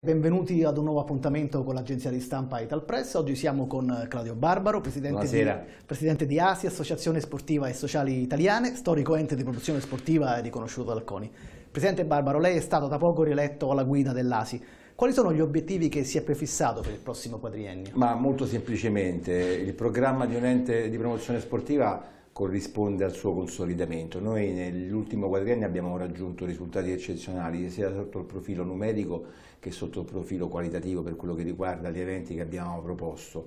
Benvenuti ad un nuovo appuntamento con l'agenzia di stampa Ital Press. Oggi siamo con eh, Claudio Barbaro, presidente di, presidente di, ASI, Associazione Sportiva e Sociali Italiane, storico ente di produzione sportiva e riconosciuto dal CONI. Presidente Barbaro, lei è stato da poco rieletto alla guida dell'ASI. Quali sono gli obiettivi che si è prefissato per il prossimo quadriennio? Ma molto semplicemente, il programma di un ente di promozione sportiva corrisponde al suo consolidamento. Noi nell'ultimo quadriennio abbiamo raggiunto risultati eccezionali sia sotto il profilo numerico che sotto il profilo qualitativo per quello che riguarda gli eventi che abbiamo proposto.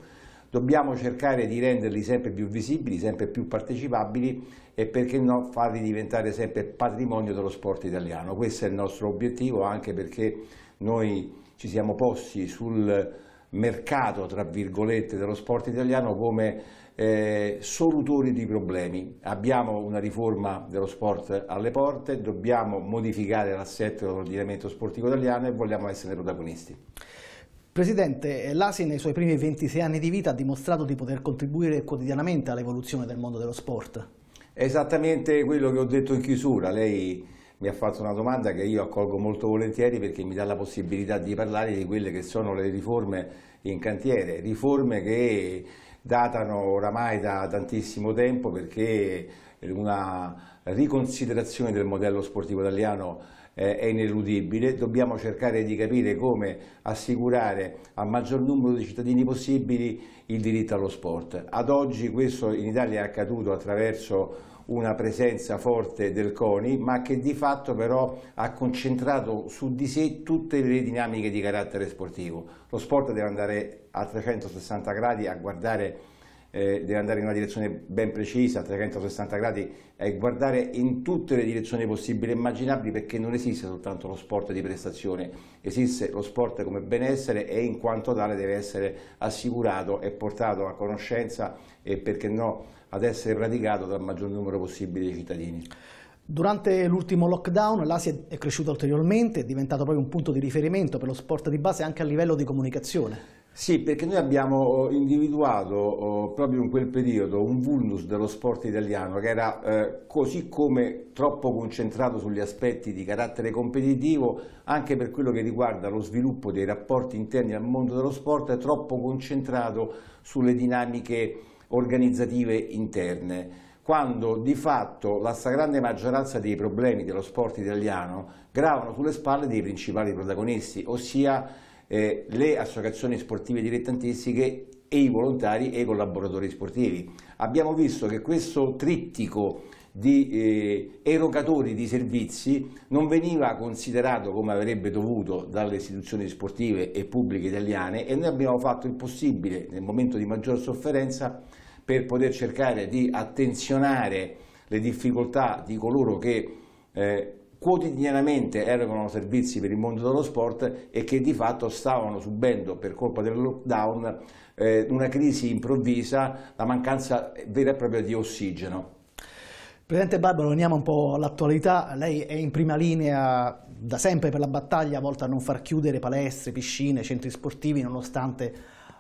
Dobbiamo cercare di renderli sempre più visibili, sempre più partecipabili e perché no farli diventare sempre patrimonio dello sport italiano. Questo è il nostro obiettivo anche perché noi ci siamo posti sul mercato, tra virgolette, dello sport italiano come eh, solutori di problemi. Abbiamo una riforma dello sport alle porte, dobbiamo modificare l'assetto dell'ordinamento sportivo italiano e vogliamo essere protagonisti. Presidente, l'ASI nei suoi primi 26 anni di vita ha dimostrato di poter contribuire quotidianamente all'evoluzione del mondo dello sport. È esattamente quello che ho detto in chiusura. Lei mi ha fatto una domanda che io accolgo molto volentieri perché mi dà la possibilità di parlare di quelle che sono le riforme in cantiere, riforme che datano oramai da tantissimo tempo perché una riconsiderazione del modello sportivo italiano è ineludibile, dobbiamo cercare di capire come assicurare al maggior numero di cittadini possibili il diritto allo sport. Ad oggi questo in Italia è accaduto attraverso una presenza forte del CONI, ma che di fatto però ha concentrato su di sé tutte le dinamiche di carattere sportivo. Lo sport deve andare a 360 gradi a guardare eh, deve andare in una direzione ben precisa, 360 gradi, e guardare in tutte le direzioni possibili e immaginabili perché non esiste soltanto lo sport di prestazione, esiste lo sport come benessere e in quanto tale deve essere assicurato e portato a conoscenza e perché no ad essere praticato dal maggior numero possibile di cittadini. Durante l'ultimo lockdown l'Asia è cresciuta ulteriormente, è diventato poi un punto di riferimento per lo sport di base anche a livello di comunicazione. Sì, perché noi abbiamo oh, individuato oh, proprio in quel periodo un vulnus dello sport italiano che era eh, così come troppo concentrato sugli aspetti di carattere competitivo, anche per quello che riguarda lo sviluppo dei rapporti interni al mondo dello sport, è troppo concentrato sulle dinamiche organizzative interne quando di fatto la stragrande maggioranza dei problemi dello sport italiano gravano sulle spalle dei principali protagonisti, ossia eh, le associazioni sportive dilettantistiche e i volontari e i collaboratori sportivi. Abbiamo visto che questo trittico di eh, erogatori di servizi non veniva considerato come avrebbe dovuto dalle istituzioni sportive e pubbliche italiane e noi abbiamo fatto il possibile nel momento di maggior sofferenza per poter cercare di attenzionare le difficoltà di coloro che eh, quotidianamente erogano servizi per il mondo dello sport e che di fatto stavano subendo per colpa del lockdown eh, una crisi improvvisa, la mancanza vera e propria di ossigeno. Presidente Barbaro, veniamo un po' all'attualità. Lei è in prima linea da sempre per la battaglia volta a non far chiudere palestre, piscine, centri sportivi nonostante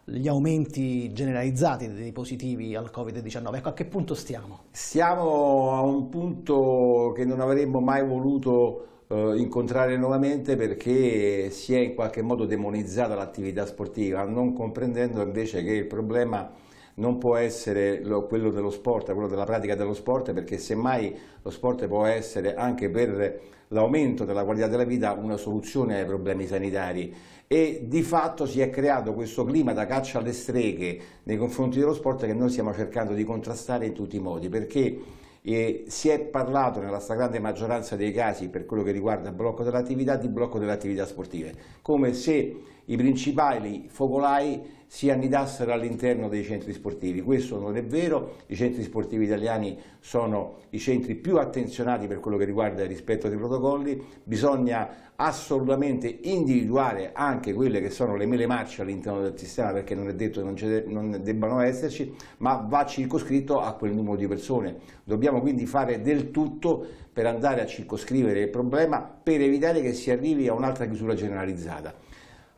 gli aumenti generalizzati dei positivi al Covid-19. Ecco, a che punto stiamo? Siamo a un punto che non avremmo mai voluto eh, incontrare nuovamente perché si è in qualche modo demonizzata l'attività sportiva, non comprendendo invece che il problema non può essere lo, quello dello sport, quello della pratica dello sport, perché semmai lo sport può essere anche per l'aumento della qualità della vita una soluzione ai problemi sanitari e di fatto si è creato questo clima da caccia alle streghe nei confronti dello sport che noi stiamo cercando di contrastare in tutti i modi perché e eh, si è parlato nella stragrande maggioranza dei casi per quello che riguarda il blocco dell'attività di blocco delle attività sportive, come se i principali focolai si annidassero all'interno dei centri sportivi. Questo non è vero, i centri sportivi italiani sono i centri più attenzionati per quello che riguarda il rispetto dei protocolli, bisogna assolutamente individuare anche quelle che sono le mele marce all'interno del sistema perché non è detto che non, non debbano esserci, ma va circoscritto a quel numero di persone. Dobbiamo quindi fare del tutto per andare a circoscrivere il problema per evitare che si arrivi a un'altra chiusura generalizzata.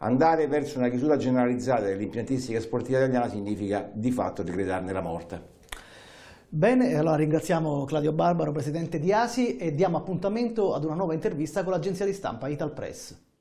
Andare verso una chiusura generalizzata dell'impiantistica sportiva italiana significa di fatto decretarne la morte. Bene, allora ringraziamo Claudio Barbaro, presidente di ASI, e diamo appuntamento ad una nuova intervista con l'agenzia di stampa Ital Press.